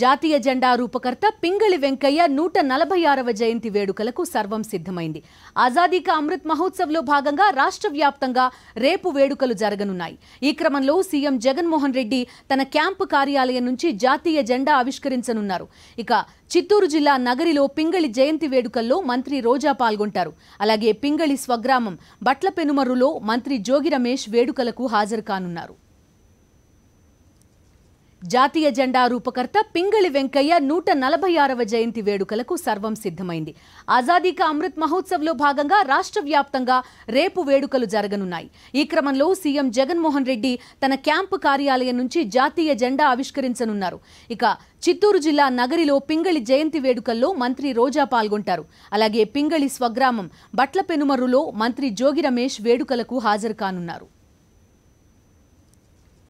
జాతీయ జెండా రూపకర్త పింగళి వెంకయ్య నూట నలభై ఆరవ జయంతి వేడుకలకు సర్వం సిద్ధమైంది ఆజాదీకా అమృత్ లో భాగంగా రాష్ట్ర వ్యాప్తంగా రేపు వేడుకలు జరగనున్నాయి ఈ క్రమంలో సీఎం జగన్మోహన్ రెడ్డి తన క్యాంపు కార్యాలయం నుంచి జాతీయ జెండా ఆవిష్కరించనున్నారు ఇక చిత్తూరు జిల్లా నగరిలో పింగళి జయంతి వేడుకల్లో మంత్రి రోజా పాల్గొంటారు అలాగే పింగళి స్వగ్రామం బట్లపెనుమరులో మంత్రి జోగి రమేష్ వేడుకలకు హాజరు కానున్నారు జాతీయ జెండా రూపకర్త పింగళి వెంకయ్య నూట నలభై ఆరవ జయంతి వేడుకలకు సర్వం సిద్ధమైంది ఆజాదీకా అమృత్ లో భాగంగా రాష్ట్ర వ్యాప్తంగా రేపు వేడుకలు జరగనున్నాయి ఈ క్రమంలో సీఎం జగన్మోహన్ రెడ్డి తన క్యాంపు కార్యాలయం నుంచి జాతీయ జెండా ఆవిష్కరించనున్నారు ఇక చిత్తూరు జిల్లా నగరిలో పింగళి జయంతి వేడుకల్లో మంత్రి రోజా పాల్గొంటారు అలాగే పింగళి స్వగ్రామం బట్లపెనుమరులో మంత్రి జోగి రమేష్ వేడుకలకు హాజరు కానున్నారు